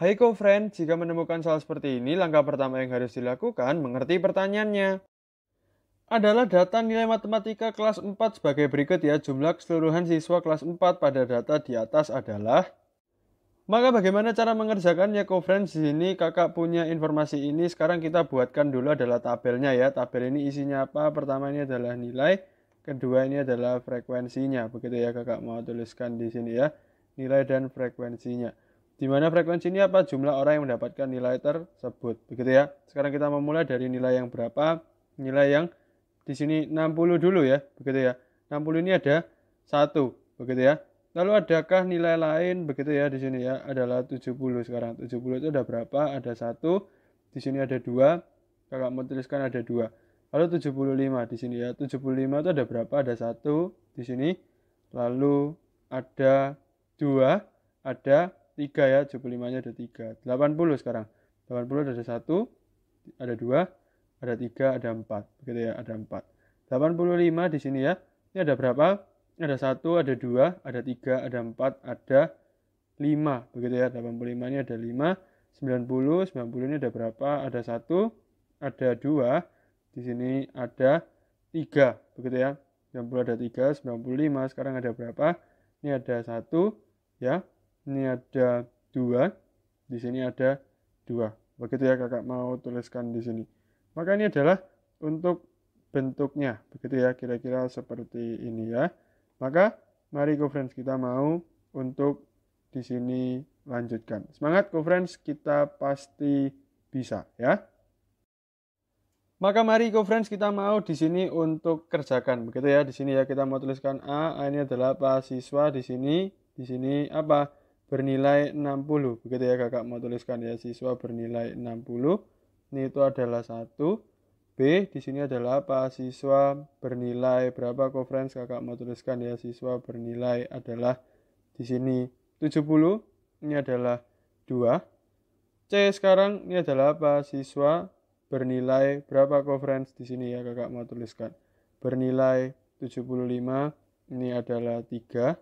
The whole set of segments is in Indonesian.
Hai co-friend, jika menemukan soal seperti ini, langkah pertama yang harus dilakukan mengerti pertanyaannya. Adalah data nilai matematika kelas 4 sebagai berikut ya. Jumlah keseluruhan siswa kelas 4 pada data di atas adalah maka bagaimana cara mengerjakannya co Di sini kakak punya informasi ini. Sekarang kita buatkan dulu adalah tabelnya ya. Tabel ini isinya apa? Pertama ini adalah nilai, kedua ini adalah frekuensinya. Begitu ya kakak mau tuliskan di sini ya. Nilai dan frekuensinya di mana frekuensi ini apa jumlah orang yang mendapatkan nilai tersebut begitu ya sekarang kita memulai dari nilai yang berapa nilai yang di sini 60 dulu ya begitu ya 60 ini ada satu begitu ya lalu adakah nilai lain begitu ya di sini ya adalah 70 sekarang 70 itu ada berapa ada satu di sini ada dua kakak mau tuliskan ada dua lalu 75 di sini ya 75 itu ada berapa ada satu di sini lalu ada dua ada tiga ya 75 nya ada tiga 80 sekarang 80 ada satu ada dua ada tiga ada empat begitu ya ada empat 85 di sini ya ini ada berapa ada satu ada dua ada tiga ada empat ada 5 begitu ya 85 ini ada 5 90 90 ini ada berapa ada satu ada dua di sini ada tiga begitu ya 90 ada 3 95 sekarang ada berapa ini ada satu ya ini ada dua di sini ada dua begitu ya kakak mau tuliskan di sini maka ini adalah untuk bentuknya begitu ya kira-kira seperti ini ya maka mari friends kita mau untuk di sini lanjutkan semangat friends kita pasti bisa ya maka mari friends kita mau di sini untuk kerjakan begitu ya di sini ya kita mau tuliskan A, A ini adalah apa siswa di sini di sini apa bernilai 60 begitu ya kakak mau tuliskan ya siswa bernilai 60 ini itu adalah satu B di sini adalah apa siswa bernilai berapa conference kakak mau tuliskan ya siswa bernilai adalah di sini 70 ini adalah dua C sekarang ini adalah apa siswa bernilai berapa conference di sini ya kakak mau tuliskan bernilai 75 ini adalah tiga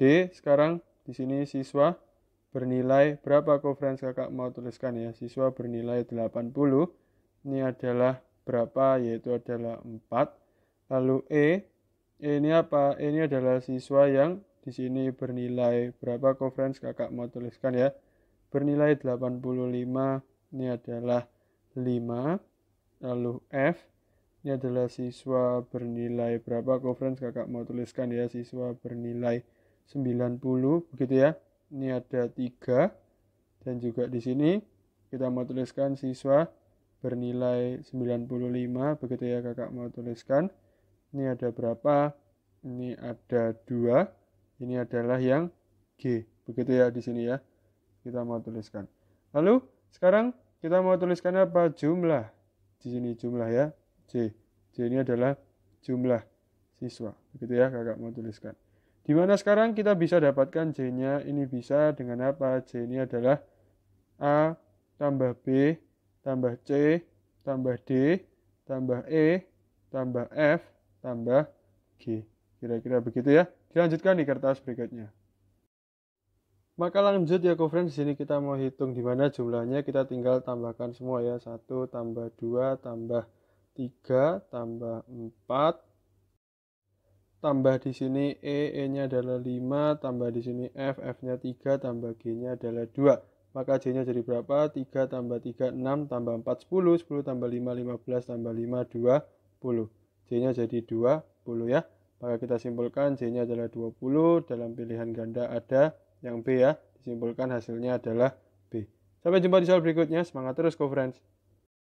D sekarang di sini siswa bernilai berapa konferensi kakak mau tuliskan ya? Siswa bernilai 80. Ini adalah berapa? Yaitu adalah 4. Lalu E. E ini apa? E ini adalah siswa yang di sini bernilai berapa konferensi kakak mau tuliskan ya? Bernilai 85. Ini adalah 5. Lalu F. Ini adalah siswa bernilai berapa konferensi kakak mau tuliskan ya? Siswa bernilai 90 begitu ya. Ini ada 3 dan juga di sini kita mau tuliskan siswa bernilai 95 begitu ya kakak mau tuliskan. Ini ada berapa? Ini ada dua Ini adalah yang G. Begitu ya di sini ya. Kita mau tuliskan. Lalu sekarang kita mau tuliskan apa? Jumlah. Di sini jumlah ya. C. C ini adalah jumlah siswa. Begitu ya kakak mau tuliskan. Di mana sekarang kita bisa dapatkan J-nya? Ini bisa dengan apa? J ini adalah A tambah B tambah C tambah D tambah E tambah F tambah G. Kira-kira begitu ya. Dilanjutkan di kertas berikutnya. Maka lanjut ya Kofren, di sini kita mau hitung di mana jumlahnya kita tinggal tambahkan semua ya. 1 tambah 2 tambah 3 tambah 4 tambah di sini E, E-nya adalah 5, tambah di sini F, F-nya 3, tambah G-nya adalah 2. Maka J-nya jadi berapa? 3 tambah 3, 6, tambah 4, 10, 10 tambah 5, 15, tambah 5, 20. J-nya jadi 20 ya. Maka kita simpulkan J-nya adalah 20, dalam pilihan ganda ada yang B ya. Disimpulkan hasilnya adalah B. Sampai jumpa di soal berikutnya, semangat terus co-friends.